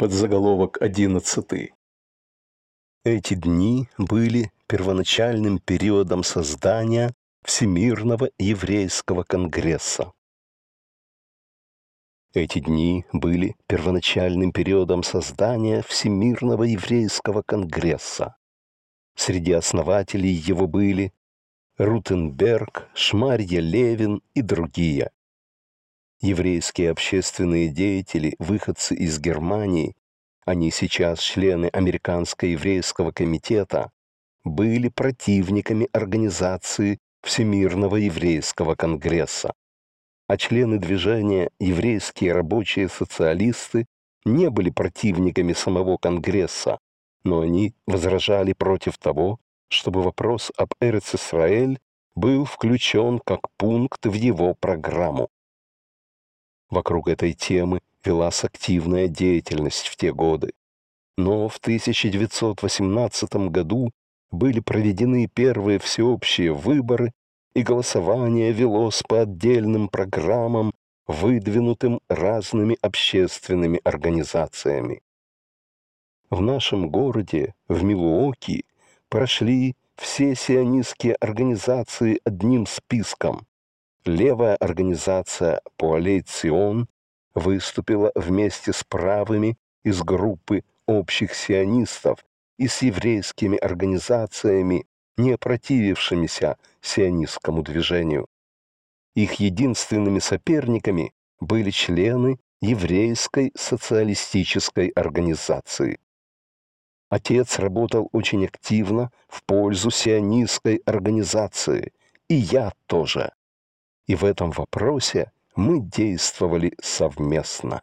Под заголовок 11. Эти дни были первоначальным периодом создания Всемирного еврейского конгресса. Эти дни были первоначальным периодом создания Всемирного еврейского конгресса. Среди основателей его были Рутенберг, Шмарья Левин и другие еврейские общественные деятели, выходцы из Германии, они сейчас члены Американско-еврейского комитета, были противниками организации Всемирного еврейского конгресса. А члены движения «Еврейские рабочие социалисты» не были противниками самого конгресса, но они возражали против того, чтобы вопрос об Эрец-Исраэль был включен как пункт в его программу. Вокруг этой темы велась активная деятельность в те годы. Но в 1918 году были проведены первые всеобщие выборы, и голосование велось по отдельным программам, выдвинутым разными общественными организациями. В нашем городе, в Милуоки, прошли все сионистские организации одним списком, левая организация «Коалицион» выступила вместе с правыми из группы общих сионистов и с еврейскими организациями, не противившимися сионистскому движению. Их единственными соперниками были члены еврейской социалистической организации. Отец работал очень активно в пользу сионистской организации, и я тоже. И в этом вопросе мы действовали совместно.